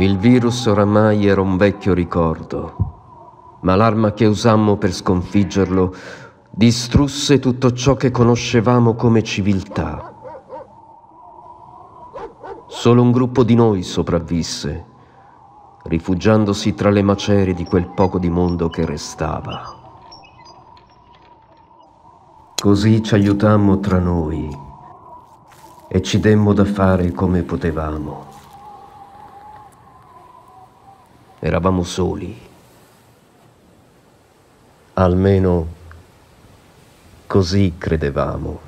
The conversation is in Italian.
Il virus oramai era un vecchio ricordo, ma l'arma che usammo per sconfiggerlo distrusse tutto ciò che conoscevamo come civiltà. Solo un gruppo di noi sopravvisse, rifugiandosi tra le macerie di quel poco di mondo che restava. Così ci aiutammo tra noi e ci demmo da fare come potevamo. Eravamo soli. Almeno così credevamo.